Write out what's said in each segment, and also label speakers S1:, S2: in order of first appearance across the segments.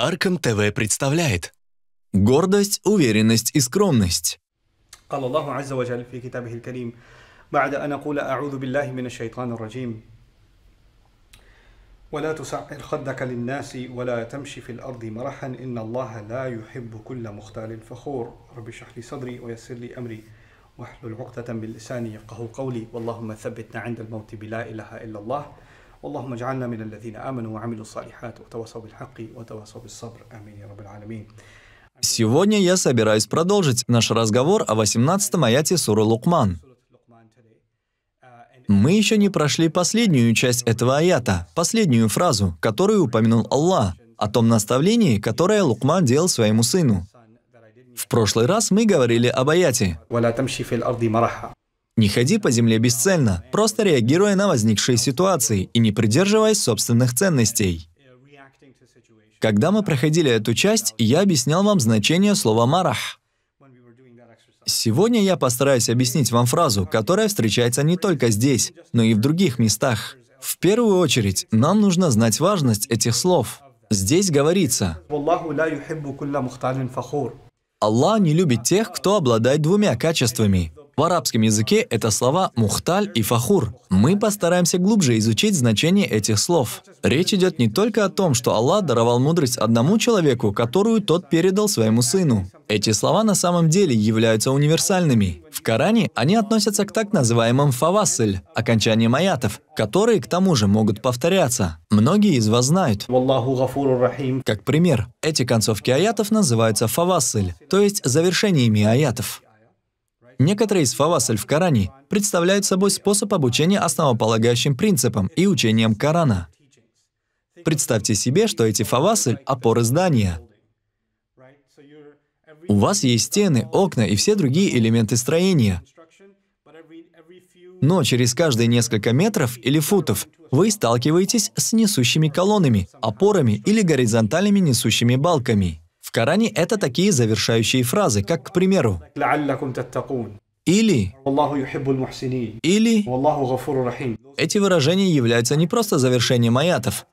S1: Арком ТВ представляет Гордость, уверенность и скромность.
S2: قال الله عز وجل في كتابه الكريم بعد أن أقول أعوذ بالله من الشيطان الرجيم ولا تسعر خدك للناس ولا تمشي في الأرض مرحا إن الله لا يحب كل مختال فخور رب اشرح لي صدري ويسر لي أمري واحلل عقدة من لساني يفقه قولي واللهم ثبتنا عند الموت بلا إله إلا الله اللهم اجعلنا من الذين آمنوا وعملوا الصالحات وتواصوا بالحق وتواصوا بالصبر آمين يا رب العالمين
S1: Сегодня я собираюсь продолжить наш разговор о 18-м аяте суры Лукман. Мы еще не прошли последнюю часть этого аята, последнюю фразу, которую упомянул Аллах, о том наставлении, которое Лукман делал своему сыну. В прошлый раз мы говорили об аяте. Не ходи по земле бесцельно, просто реагируя на возникшие ситуации и не придерживаясь собственных ценностей. Когда мы проходили эту часть, я объяснял вам значение слова «марах». Сегодня я постараюсь объяснить вам фразу, которая встречается не только здесь, но и в других местах. В первую очередь, нам нужно знать важность этих слов. Здесь говорится, «Аллах не любит тех, кто обладает двумя качествами в арабском языке это слова «мухталь» и «фахур». Мы постараемся глубже изучить значение этих слов. Речь идет не только о том, что Аллах даровал мудрость одному человеку, которую тот передал своему сыну. Эти слова на самом деле являются универсальными. В Коране они относятся к так называемым фавасль, окончаниям аятов, которые, к тому же, могут повторяться. Многие из вас знают. Как пример, эти концовки аятов называются фавасль, то есть завершениями аятов. Некоторые из фавасль в Коране представляют собой способ обучения основополагающим принципам и учениям Корана. Представьте себе, что эти фавасль — опоры здания. У вас есть стены, окна и все другие элементы строения. Но через каждые несколько метров или футов вы сталкиваетесь с несущими колоннами, опорами или горизонтальными несущими балками. В Коране это такие завершающие фразы, как, к примеру,
S2: или, или,
S1: эти выражения являются не просто завершением аятов.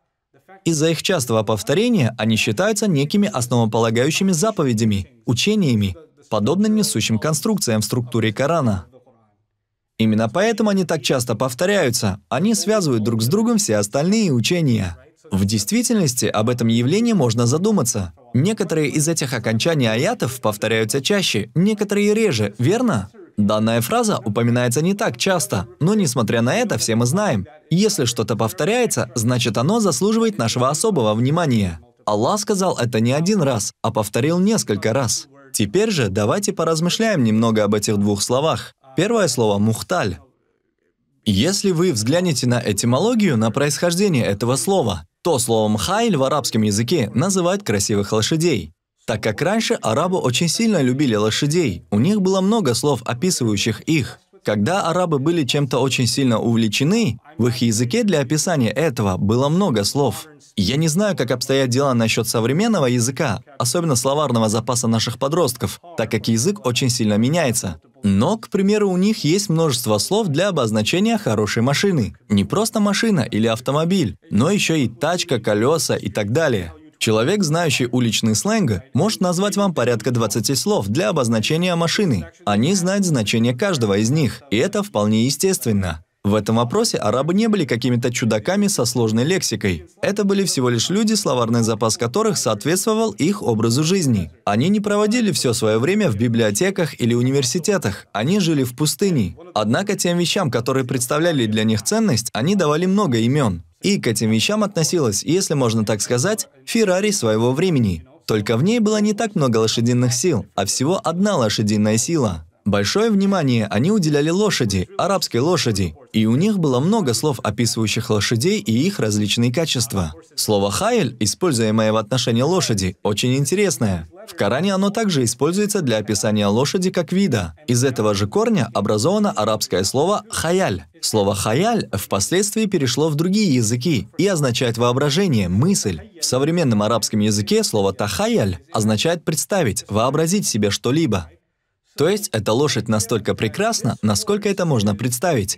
S1: Из-за их частого повторения они считаются некими основополагающими заповедями, учениями, подобно несущим конструкциям в структуре Корана. Именно поэтому они так часто повторяются, они связывают друг с другом все остальные учения. В действительности об этом явлении можно задуматься. Некоторые из этих окончаний аятов повторяются чаще, некоторые реже, верно? Данная фраза упоминается не так часто, но несмотря на это, все мы знаем. Если что-то повторяется, значит оно заслуживает нашего особого внимания. Аллах сказал это не один раз, а повторил несколько раз. Теперь же давайте поразмышляем немного об этих двух словах. Первое слово «мухталь». Если вы взглянете на этимологию, на происхождение этого слова, то словом «хайль» в арабском языке называют красивых лошадей. Так как раньше арабы очень сильно любили лошадей, у них было много слов, описывающих их. Когда арабы были чем-то очень сильно увлечены, в их языке для описания этого было много слов. Я не знаю, как обстоят дела насчет современного языка, особенно словарного запаса наших подростков, так как язык очень сильно меняется. Но, к примеру, у них есть множество слов для обозначения хорошей машины. Не просто машина или автомобиль, но еще и тачка, колеса и так далее. Человек, знающий уличный сленг, может назвать вам порядка 20 слов для обозначения машины. Они знают значение каждого из них, и это вполне естественно. В этом вопросе арабы не были какими-то чудаками со сложной лексикой. Это были всего лишь люди, словарный запас которых соответствовал их образу жизни. Они не проводили все свое время в библиотеках или университетах, они жили в пустыне. Однако тем вещам, которые представляли для них ценность, они давали много имен. И к этим вещам относилась, если можно так сказать, Феррари своего времени. Только в ней было не так много лошадиных сил, а всего одна лошадиная сила. Большое внимание они уделяли лошади, арабской лошади, и у них было много слов, описывающих лошадей и их различные качества. Слово «хайль», используемое в отношении лошади, очень интересное. В Коране оно также используется для описания лошади как вида. Из этого же корня образовано арабское слово «хаяль». Слово «хаяль» впоследствии перешло в другие языки и означает воображение, мысль. В современном арабском языке слово «тахаяль» означает представить, вообразить себе что-либо. То есть эта лошадь настолько прекрасна, насколько это можно представить.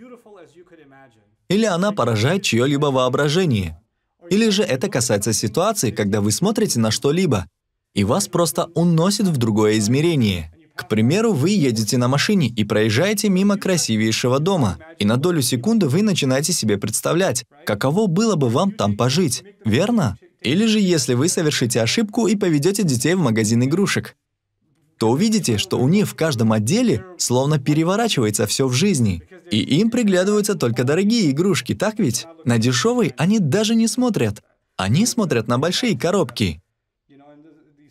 S1: Или она поражает чье-либо воображение. Или же это касается ситуации, когда вы смотрите на что-либо, и вас просто уносит в другое измерение. К примеру, вы едете на машине и проезжаете мимо красивейшего дома, и на долю секунды вы начинаете себе представлять, каково было бы вам там пожить, верно? Или же если вы совершите ошибку и поведете детей в магазин игрушек то увидите, что у них в каждом отделе словно переворачивается все в жизни. И им приглядываются только дорогие игрушки, так ведь? На дешевый они даже не смотрят. Они смотрят на большие коробки.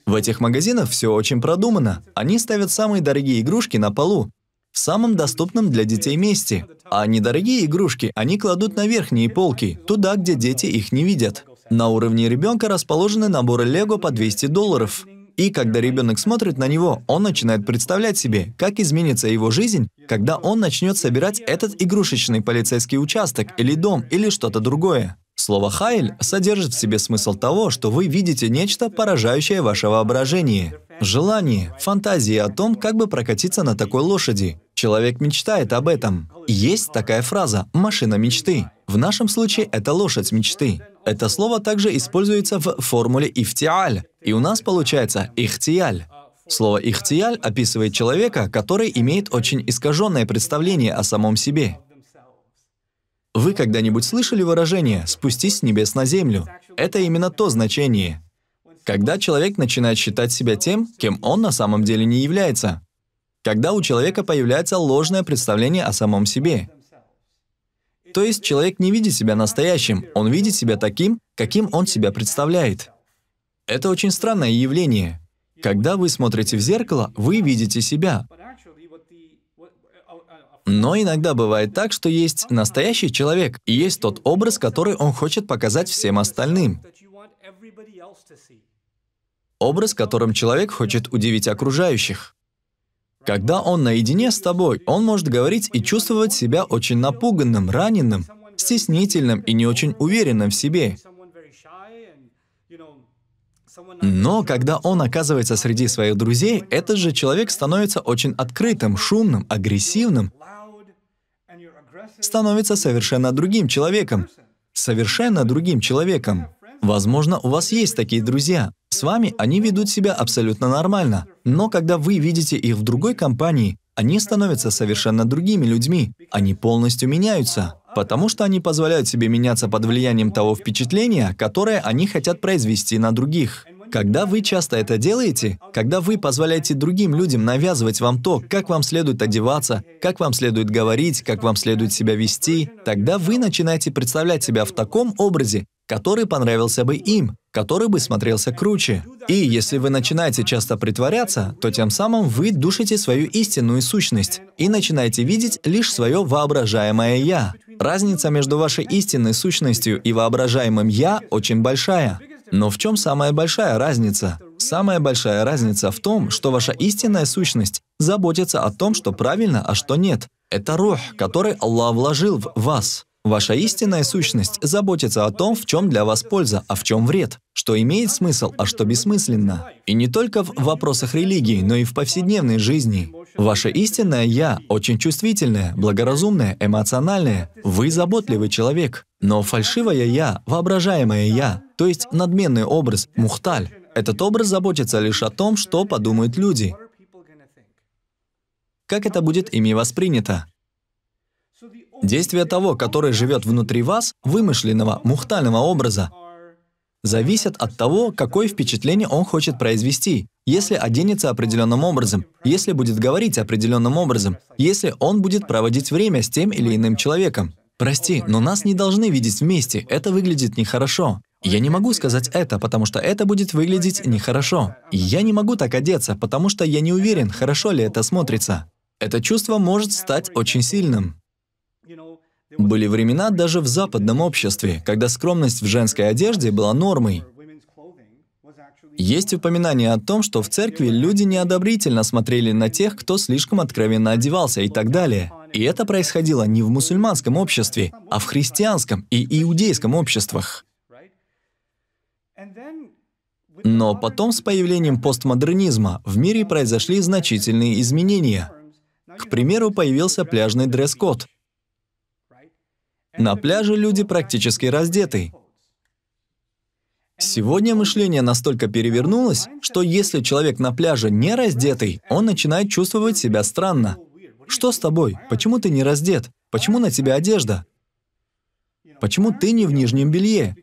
S1: В этих магазинах все очень продумано. Они ставят самые дорогие игрушки на полу, в самом доступном для детей месте. А недорогие игрушки они кладут на верхние полки, туда, где дети их не видят. На уровне ребенка расположены наборы Лего по 200 долларов. И когда ребенок смотрит на него, он начинает представлять себе, как изменится его жизнь, когда он начнет собирать этот игрушечный полицейский участок или дом или что-то другое. Слово «хайль» содержит в себе смысл того, что вы видите нечто, поражающее ваше воображение. Желание, фантазии о том, как бы прокатиться на такой лошади. Человек мечтает об этом. Есть такая фраза «машина мечты». В нашем случае это лошадь мечты. Это слово также используется в формуле «ифтиаль», и у нас получается ихтиаль. Слово ихтиаль описывает человека, который имеет очень искаженное представление о самом себе. Вы когда-нибудь слышали выражение «спустись с небес на землю»? Это именно то значение. Когда человек начинает считать себя тем, кем он на самом деле не является. Когда у человека появляется ложное представление о самом себе. То есть человек не видит себя настоящим, он видит себя таким, каким он себя представляет. Это очень странное явление. Когда вы смотрите в зеркало, вы видите себя. Но иногда бывает так, что есть настоящий человек, и есть тот образ, который он хочет показать всем остальным. Образ, которым человек хочет удивить окружающих. Когда он наедине с тобой, он может говорить и чувствовать себя очень напуганным, раненым, стеснительным и не очень уверенным в себе. Но когда он оказывается среди своих друзей, этот же человек становится очень открытым, шумным, агрессивным, становится совершенно другим человеком. Совершенно другим человеком. Возможно, у вас есть такие друзья. С вами они ведут себя абсолютно нормально. Но когда вы видите их в другой компании, они становятся совершенно другими людьми. Они полностью меняются, потому что они позволяют себе меняться под влиянием того впечатления, которое они хотят произвести на других. Когда вы часто это делаете, когда вы позволяете другим людям навязывать вам то, как вам следует одеваться, как вам следует говорить, как вам следует себя вести, тогда вы начинаете представлять себя в таком образе, который понравился бы им, который бы смотрелся круче. И если вы начинаете часто притворяться, то тем самым вы душите свою истинную сущность и начинаете видеть лишь свое воображаемое «я». Разница между вашей истинной сущностью и воображаемым «я» очень большая. Но в чем самая большая разница? Самая большая разница в том, что ваша истинная сущность заботится о том, что правильно, а что нет. Это рух, который Аллах вложил в вас. Ваша истинная сущность заботится о том, в чем для вас польза, а в чем вред, что имеет смысл, а что бессмысленно. И не только в вопросах религии, но и в повседневной жизни. Ваше истинное «я» очень чувствительное, благоразумное, эмоциональное. Вы заботливый человек. Но фальшивое «я», воображаемое «я», то есть надменный образ, мухталь, этот образ заботится лишь о том, что подумают люди. Как это будет ими воспринято? Действие того, который живет внутри вас, вымышленного, мухтального образа, зависят от того, какое впечатление он хочет произвести, если оденется определенным образом, если будет говорить определенным образом, если он будет проводить время с тем или иным человеком. Прости, но нас не должны видеть вместе, это выглядит нехорошо. Я не могу сказать это, потому что это будет выглядеть нехорошо. Я не могу так одеться, потому что я не уверен, хорошо ли это смотрится. Это чувство может стать очень сильным. Были времена даже в западном обществе, когда скромность в женской одежде была нормой. Есть упоминание о том, что в церкви люди неодобрительно смотрели на тех, кто слишком откровенно одевался и так далее. И это происходило не в мусульманском обществе, а в христианском и иудейском обществах. Но потом с появлением постмодернизма в мире произошли значительные изменения. К примеру, появился пляжный дресс-код – на пляже люди практически раздеты. Сегодня мышление настолько перевернулось, что если человек на пляже не раздетый, он начинает чувствовать себя странно. «Что с тобой? Почему ты не раздет? Почему на тебе одежда? Почему ты не в нижнем белье?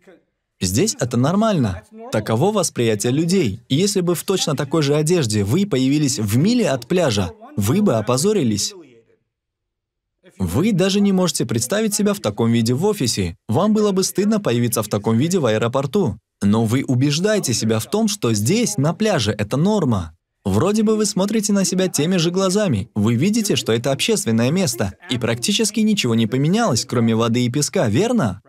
S1: Здесь это нормально. Таково восприятие людей. И если бы в точно такой же одежде вы появились в миле от пляжа, вы бы опозорились. Вы даже не можете представить себя в таком виде в офисе. Вам было бы стыдно появиться в таком виде в аэропорту. Но вы убеждаете себя в том, что здесь, на пляже, это норма. Вроде бы вы смотрите на себя теми же глазами, вы видите, что это общественное место, и практически ничего не поменялось, кроме воды и песка, верно?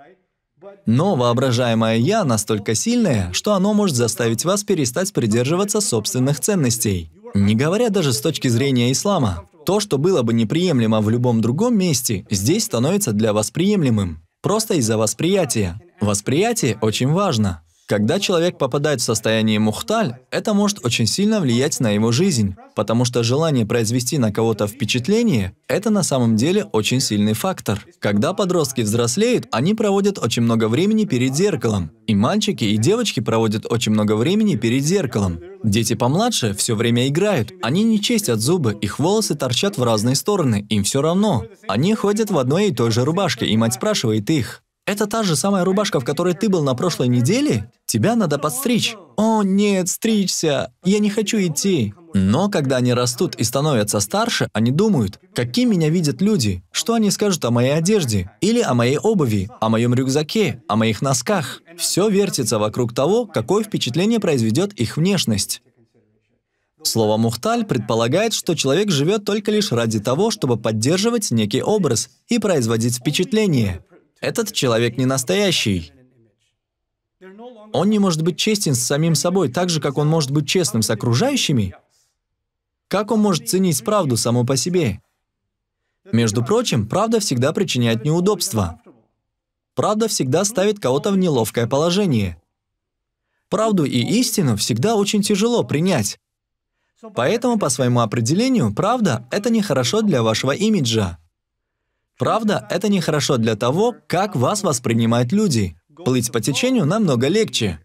S1: Но воображаемое «я» настолько сильное, что оно может заставить вас перестать придерживаться собственных ценностей. Не говоря даже с точки зрения ислама. То, что было бы неприемлемо в любом другом месте, здесь становится для вас приемлемым. Просто из-за восприятия. Восприятие очень важно. Когда человек попадает в состояние мухталь, это может очень сильно влиять на его жизнь, потому что желание произвести на кого-то впечатление – это на самом деле очень сильный фактор. Когда подростки взрослеют, они проводят очень много времени перед зеркалом. И мальчики, и девочки проводят очень много времени перед зеркалом. Дети помладше все время играют. Они не чистят зубы, их волосы торчат в разные стороны, им все равно. Они ходят в одной и той же рубашке, и мать спрашивает их. «Это та же самая рубашка, в которой ты был на прошлой неделе? Тебя надо подстричь». «О, нет, стричься! Я не хочу идти!» Но когда они растут и становятся старше, они думают, какие меня видят люди, что они скажут о моей одежде, или о моей обуви, о моем рюкзаке, о моих носках. Все вертится вокруг того, какое впечатление произведет их внешность. Слово «мухталь» предполагает, что человек живет только лишь ради того, чтобы поддерживать некий образ и производить впечатление. Этот человек не настоящий. Он не может быть честен с самим собой, так же, как он может быть честным с окружающими, как он может ценить правду само по себе? Между прочим, правда всегда причиняет неудобства. Правда всегда ставит кого-то в неловкое положение. Правду и истину всегда очень тяжело принять. Поэтому по своему определению, правда – это нехорошо для вашего имиджа. Правда – это нехорошо для того, как вас воспринимают люди. Плыть по течению намного легче.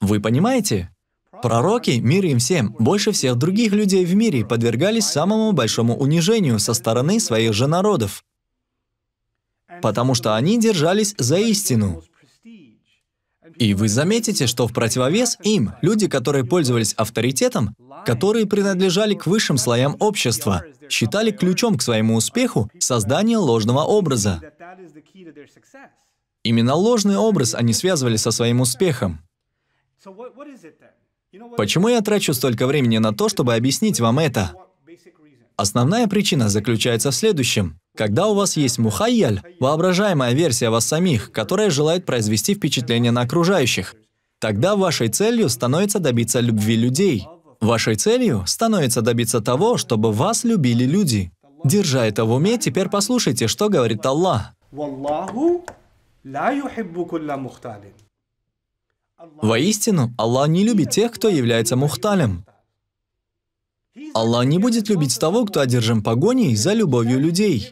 S1: Вы понимаете? Пророки, мир им всем, больше всех других людей в мире подвергались самому большому унижению со стороны своих же народов, потому что они держались за истину. И вы заметите, что в противовес им люди, которые пользовались авторитетом, которые принадлежали к высшим слоям общества, считали ключом к своему успеху создание ложного образа. Именно ложный образ они связывали со своим успехом. Почему я трачу столько времени на то, чтобы объяснить вам это? Основная причина заключается в следующем. Когда у вас есть мухайяль, воображаемая версия вас самих, которая желает произвести впечатление на окружающих, тогда вашей целью становится добиться любви людей. Вашей целью становится добиться того, чтобы вас любили люди. Держа это в уме, теперь послушайте, что говорит Аллах. Воистину, Аллах не любит тех, кто является мухталем. Аллах не будет любить того, кто одержим погоней за любовью людей.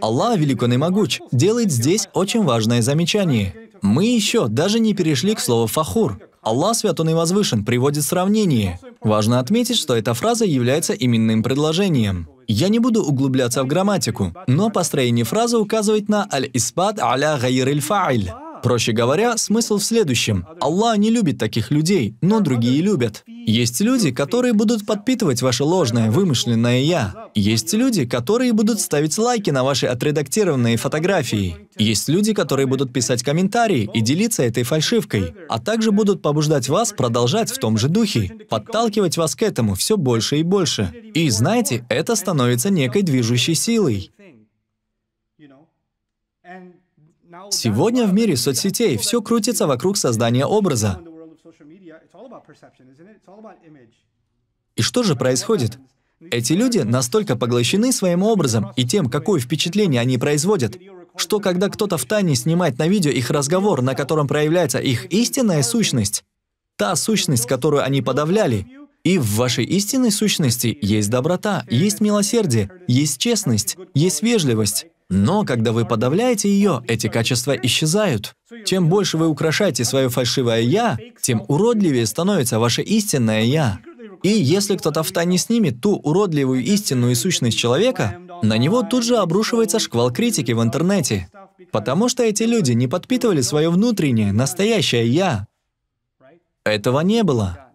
S1: Аллах великон и могуч, делает здесь очень важное замечание. Мы еще даже не перешли к слову «фахур». Аллах свят он и возвышен, приводит сравнение. Важно отметить, что эта фраза является именным предложением. Я не буду углубляться в грамматику, но построение фразы указывает на аль-испад аля гайр аль-фа'иль. Проще говоря, смысл в следующем. Аллах не любит таких людей, но другие любят. Есть люди, которые будут подпитывать ваше ложное, вымышленное «я». Есть люди, которые будут ставить лайки на ваши отредактированные фотографии. Есть люди, которые будут писать комментарии и делиться этой фальшивкой, а также будут побуждать вас продолжать в том же духе, подталкивать вас к этому все больше и больше. И знаете, это становится некой движущей силой. Сегодня в мире соцсетей все крутится вокруг создания образа. И что же происходит? Эти люди настолько поглощены своим образом и тем, какое впечатление они производят, что когда кто-то в тайне снимает на видео их разговор, на котором проявляется их истинная сущность, та сущность, которую они подавляли, и в вашей истинной сущности есть доброта, есть милосердие, есть честность, есть вежливость. Но когда вы подавляете ее, эти качества исчезают. Чем больше вы украшаете свое фальшивое «я», тем уродливее становится ваше истинное «я». И если кто-то в тайне снимет ту уродливую истинную сущность человека, на него тут же обрушивается шквал критики в интернете. Потому что эти люди не подпитывали свое внутреннее, настоящее «я». Этого не было.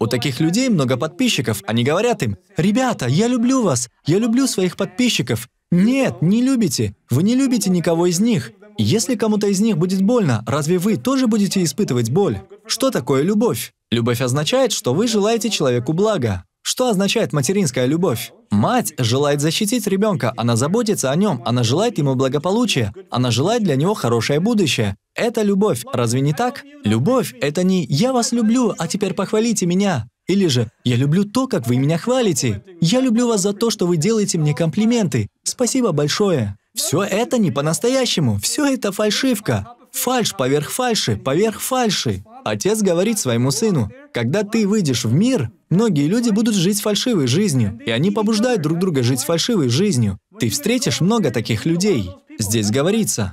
S1: У таких людей много подписчиков. Они говорят им, «Ребята, я люблю вас, я люблю своих подписчиков». Нет, не любите. Вы не любите никого из них. Если кому-то из них будет больно, разве вы тоже будете испытывать боль? Что такое любовь? Любовь означает, что вы желаете человеку блага. Что означает материнская любовь? Мать желает защитить ребенка, она заботится о нем, она желает ему благополучия, она желает для него хорошее будущее. Это любовь, разве не так? Любовь – это не «я вас люблю, а теперь похвалите меня». Или же «я люблю то, как вы меня хвалите». «Я люблю вас за то, что вы делаете мне комплименты. Спасибо большое». Все это не по-настоящему, все это фальшивка. Фальш поверх фальши, поверх фальши. Отец говорит своему сыну, когда ты выйдешь в мир, многие люди будут жить фальшивой жизнью, и они побуждают друг друга жить фальшивой жизнью. Ты встретишь много таких людей. Здесь говорится.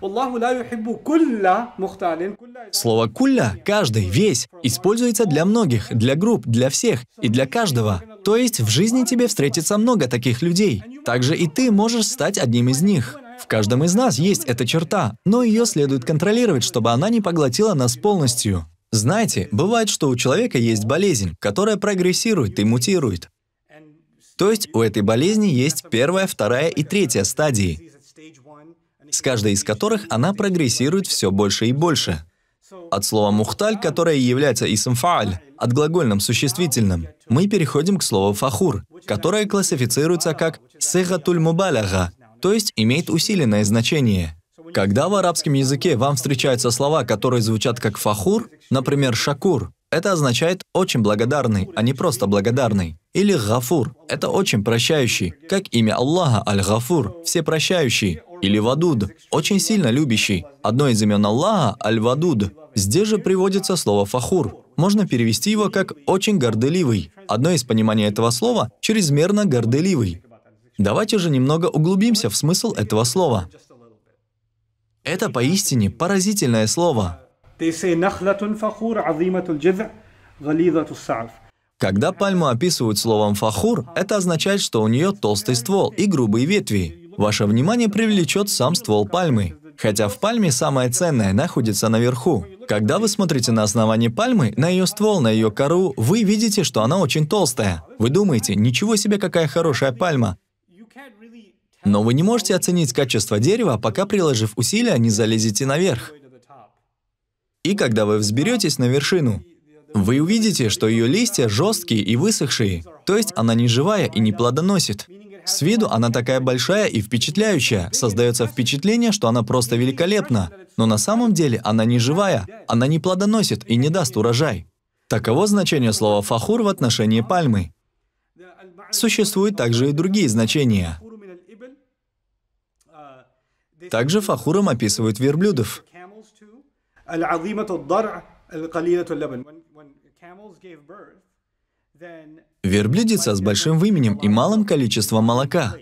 S1: Слово «кулля» — «каждый», «весь» используется для многих, для групп, для всех и для каждого. То есть в жизни тебе встретится много таких людей. Также и ты можешь стать одним из них. В каждом из нас есть эта черта, но ее следует контролировать, чтобы она не поглотила нас полностью. Знаете, бывает, что у человека есть болезнь, которая прогрессирует и мутирует. То есть у этой болезни есть первая, вторая и третья стадии, с каждой из которых она прогрессирует все больше и больше. От слова «мухталь», которое является «исмфааль», от глагольном существительном, мы переходим к слову «фахур», которое классифицируется как «сехатуль мубаляга», то есть имеет усиленное значение – когда в арабском языке вам встречаются слова, которые звучат как «фахур», например, «шакур», это означает «очень благодарный», а не просто «благодарный». Или «гафур» — это «очень прощающий», как имя Аллаха Аль-Гафур, «всепрощающий». Или «вадуд» — «очень сильно любящий». Одно из имен Аллаха — Аль-Вадуд. Здесь же приводится слово «фахур». Можно перевести его как «очень горделивый». Одно из пониманий этого слова — «чрезмерно горделивый». Давайте же немного углубимся в смысл этого слова. Это поистине поразительное слово. Когда пальму описывают словом «фахур», это означает, что у нее толстый ствол и грубые ветви. Ваше внимание привлечет сам ствол пальмы. Хотя в пальме самое ценное находится наверху. Когда вы смотрите на основание пальмы, на ее ствол, на ее кору, вы видите, что она очень толстая. Вы думаете, ничего себе, какая хорошая пальма. Но вы не можете оценить качество дерева, пока, приложив усилия, не залезете наверх. И когда вы взберетесь на вершину, вы увидите, что ее листья жесткие и высохшие, то есть она не живая и не плодоносит. С виду она такая большая и впечатляющая, создается впечатление, что она просто великолепна, но на самом деле она не живая, она не плодоносит и не даст урожай. Таково значение слова «фахур» в отношении пальмы. Существуют также и другие значения. Также Фахуром описывают верблюдов. Верблюдица с большим выменем и малым количеством молока.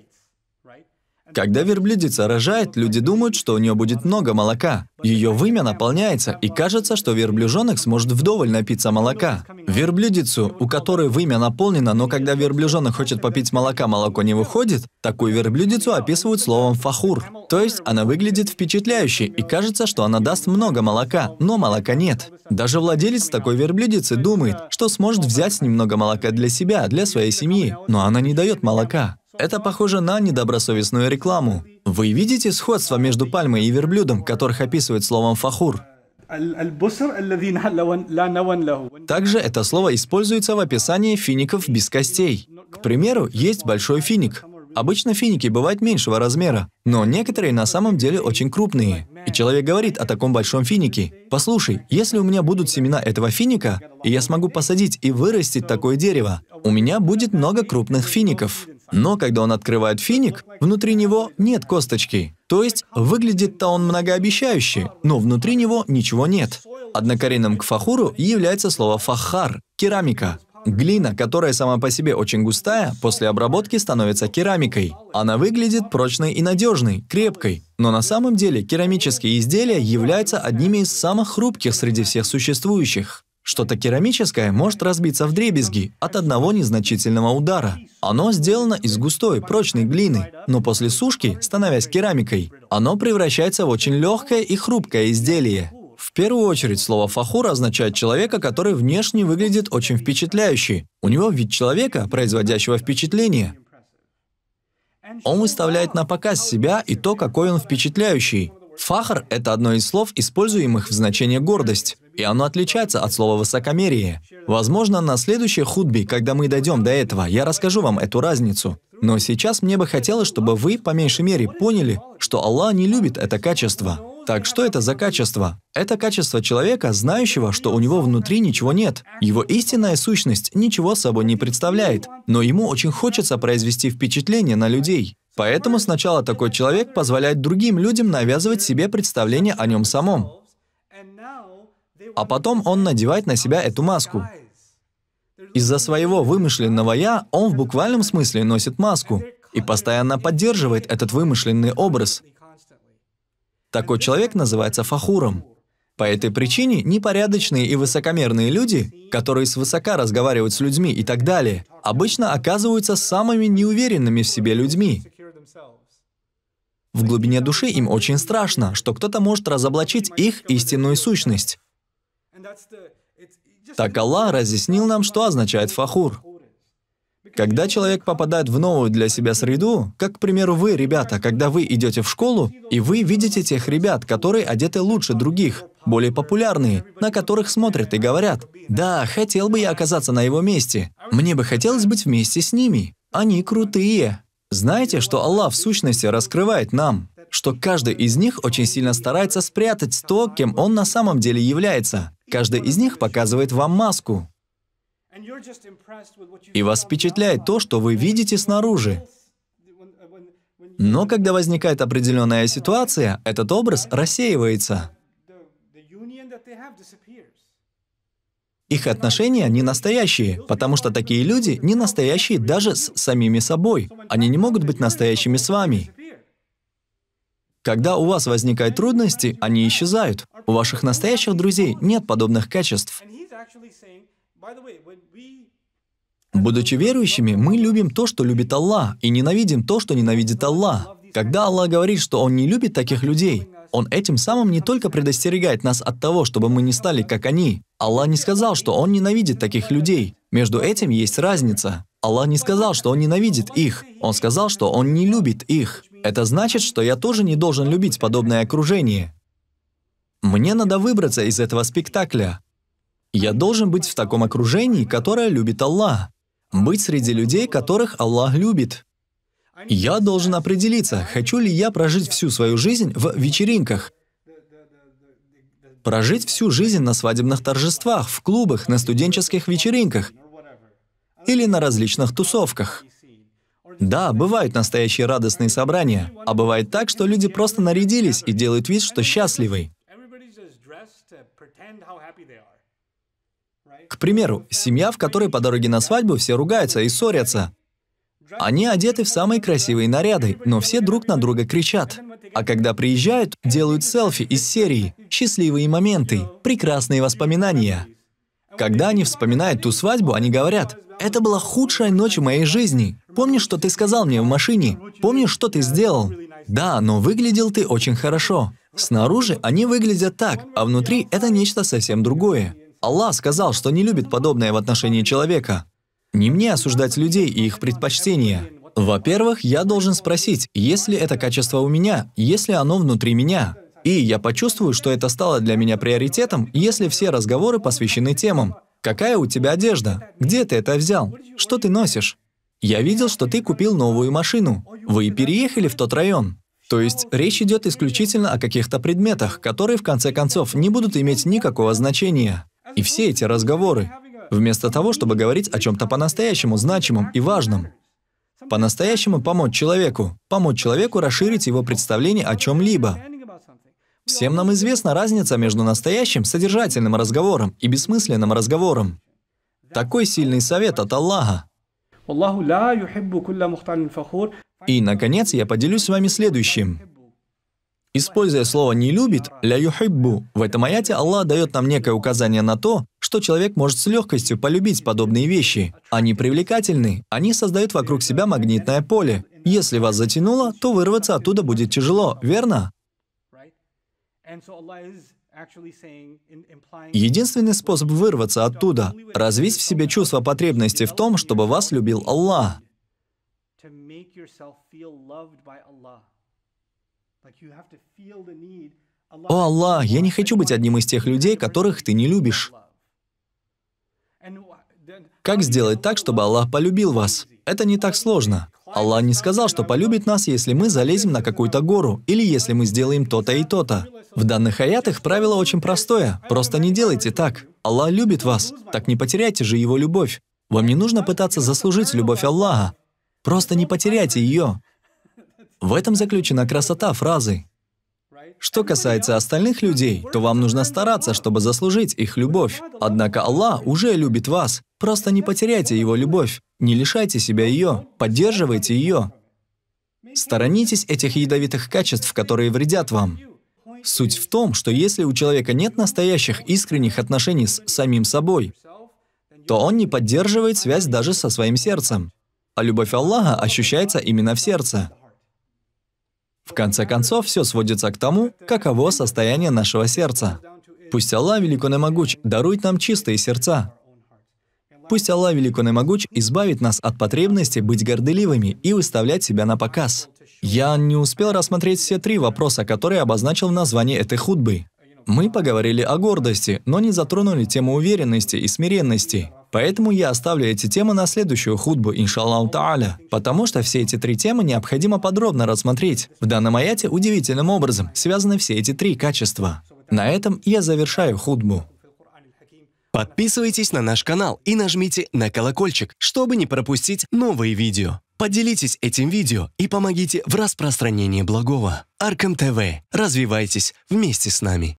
S1: Когда верблюдица рожает, люди думают, что у нее будет много молока. Ее вымя наполняется, и кажется, что верблюжонок сможет вдоволь напиться молока. Верблюдицу, у которой вымя наполнено, но когда верблюжонок хочет попить молока, молоко не выходит, такую верблюдицу описывают словом «фахур». То есть она выглядит впечатляюще, и кажется, что она даст много молока, но молока нет. Даже владелец такой верблюдицы думает, что сможет взять немного молока для себя, для своей семьи, но она не дает молока. Это похоже на недобросовестную рекламу. Вы видите сходство между пальмой и верблюдом, которых описывает словом «фахур»?
S2: Также
S1: это слово используется в описании фиников без костей. К примеру, есть большой финик. Обычно финики бывают меньшего размера, но некоторые на самом деле очень крупные. И человек говорит о таком большом финике. «Послушай, если у меня будут семена этого финика, и я смогу посадить и вырастить такое дерево, у меня будет много крупных фиников». Но когда он открывает финик, внутри него нет косточки. То есть, выглядит-то он многообещающе, но внутри него ничего нет. Однокоренным к фахуру является слово «фахар» — керамика. Глина, которая сама по себе очень густая, после обработки становится керамикой. Она выглядит прочной и надежной, крепкой. Но на самом деле керамические изделия являются одними из самых хрупких среди всех существующих. Что-то керамическое может разбиться в дребезги от одного незначительного удара. Оно сделано из густой, прочной глины, но после сушки, становясь керамикой, оно превращается в очень легкое и хрупкое изделие. В первую очередь слово «фахур» означает человека, который внешне выглядит очень впечатляюще. У него вид человека, производящего впечатление. Он выставляет на показ себя и то, какой он впечатляющий. «Фахр» — это одно из слов, используемых в значении «гордость» и оно отличается от слова «высокомерие». Возможно, на следующей худбе, когда мы дойдем до этого, я расскажу вам эту разницу. Но сейчас мне бы хотелось, чтобы вы, по меньшей мере, поняли, что Аллах не любит это качество. Так что это за качество? Это качество человека, знающего, что у него внутри ничего нет. Его истинная сущность ничего собой не представляет, но ему очень хочется произвести впечатление на людей. Поэтому сначала такой человек позволяет другим людям навязывать себе представление о нем самом а потом он надевает на себя эту маску. Из-за своего вымышленного «я» он в буквальном смысле носит маску и постоянно поддерживает этот вымышленный образ. Такой человек называется фахуром. По этой причине непорядочные и высокомерные люди, которые свысока разговаривают с людьми и так далее, обычно оказываются самыми неуверенными в себе людьми. В глубине души им очень страшно, что кто-то может разоблачить их истинную сущность. Так Аллах разъяснил нам, что означает фахур. Когда человек попадает в новую для себя среду, как, к примеру, вы, ребята, когда вы идете в школу, и вы видите тех ребят, которые одеты лучше других, более популярные, на которых смотрят и говорят, «Да, хотел бы я оказаться на его месте. Мне бы хотелось быть вместе с ними. Они крутые». Знаете, что Аллах в сущности раскрывает нам, что каждый из них очень сильно старается спрятать то, кем он на самом деле является. Каждый из них показывает вам маску. И вас впечатляет то, что вы видите снаружи. Но когда возникает определенная ситуация, этот образ рассеивается. Их отношения не настоящие, потому что такие люди не настоящие даже с самими собой. Они не могут быть настоящими с вами. Когда у вас возникают трудности, они исчезают. У ваших настоящих друзей нет подобных качеств. Будучи верующими, мы любим то, что любит Аллах, и ненавидим то, что ненавидит Аллах. Когда Аллах говорит, что Он не любит таких людей, Он этим самым не только предостерегает нас от того, чтобы мы не стали как они. Аллах не сказал, что Он ненавидит таких людей. Между этим есть разница. Аллах не сказал, что Он ненавидит их. Он сказал, что Он не любит их. Это значит, что я тоже не должен любить подобное окружение. Мне надо выбраться из этого спектакля. Я должен быть в таком окружении, которое любит Аллах. Быть среди людей, которых Аллах любит. Я должен определиться, хочу ли я прожить всю свою жизнь в вечеринках, прожить всю жизнь на свадебных торжествах, в клубах, на студенческих вечеринках или на различных тусовках. Да, бывают настоящие радостные собрания, а бывает так, что люди просто нарядились и делают вид, что счастливы. К примеру, семья, в которой по дороге на свадьбу все ругаются и ссорятся. Они одеты в самые красивые наряды, но все друг на друга кричат. А когда приезжают, делают селфи из серии «Счастливые моменты», «Прекрасные воспоминания». Когда они вспоминают ту свадьбу, они говорят, это была худшая ночь в моей жизни. Помнишь, что ты сказал мне в машине? Помнишь, что ты сделал? Да, но выглядел ты очень хорошо. Снаружи они выглядят так, а внутри это нечто совсем другое. Аллах сказал, что не любит подобное в отношении человека. Не мне осуждать людей и их предпочтения. Во-первых, я должен спросить, есть ли это качество у меня, если оно внутри меня. И я почувствую, что это стало для меня приоритетом, если все разговоры посвящены темам, Какая у тебя одежда? Где ты это взял? Что ты носишь? Я видел, что ты купил новую машину. Вы переехали в тот район. То есть речь идет исключительно о каких-то предметах, которые в конце концов не будут иметь никакого значения. И все эти разговоры, вместо того, чтобы говорить о чем-то по-настоящему значимом и важном, по-настоящему помочь человеку, помочь человеку расширить его представление о чем-либо, Всем нам известна разница между настоящим содержательным разговором и бессмысленным разговором. Такой сильный совет от Аллаха. И, наконец, я поделюсь с вами следующим. Используя слово «не любит» «ля юхиббу», в этом аяте Аллах дает нам некое указание на то, что человек может с легкостью полюбить подобные вещи. Они привлекательны, они создают вокруг себя магнитное поле. Если вас затянуло, то вырваться оттуда будет тяжело, верно? Единственный способ вырваться оттуда — развить в себе чувство потребности в том, чтобы вас любил Аллах. «О Аллах, я не хочу быть одним из тех людей, которых ты не любишь». Как сделать так, чтобы Аллах полюбил вас? Это не так сложно. Аллах не сказал, что полюбит нас, если мы залезем на какую-то гору, или если мы сделаем то-то и то-то. В данных аятах правило очень простое. Просто не делайте так. Аллах любит вас. Так не потеряйте же Его любовь. Вам не нужно пытаться заслужить любовь Аллаха. Просто не потеряйте ее. В этом заключена красота фразы. Что касается остальных людей, то вам нужно стараться, чтобы заслужить их любовь. Однако Аллах уже любит вас. Просто не потеряйте Его любовь. Не лишайте себя ее. Поддерживайте ее. Сторонитесь этих ядовитых качеств, которые вредят вам. Суть в том, что если у человека нет настоящих искренних отношений с самим собой, то он не поддерживает связь даже со своим сердцем. А любовь Аллаха ощущается именно в сердце. В конце концов, все сводится к тому, каково состояние нашего сердца. Пусть Аллах велик и могуч, дарует нам чистые сердца, Пусть Аллах Велико Немогуч избавит нас от потребности быть горделивыми и выставлять себя на показ. Я не успел рассмотреть все три вопроса, которые обозначил в названии этой худбы. Мы поговорили о гордости, но не затронули тему уверенности и смиренности. Поэтому я оставлю эти темы на следующую худбу, иншаллаху тааля, потому что все эти три темы необходимо подробно рассмотреть. В данном аяте удивительным образом связаны все эти три качества. На этом я завершаю худбу. Подписывайтесь на наш канал и нажмите на колокольчик, чтобы не пропустить новые видео. Поделитесь этим видео и помогите в распространении благого. Арком ТВ. Развивайтесь вместе с нами.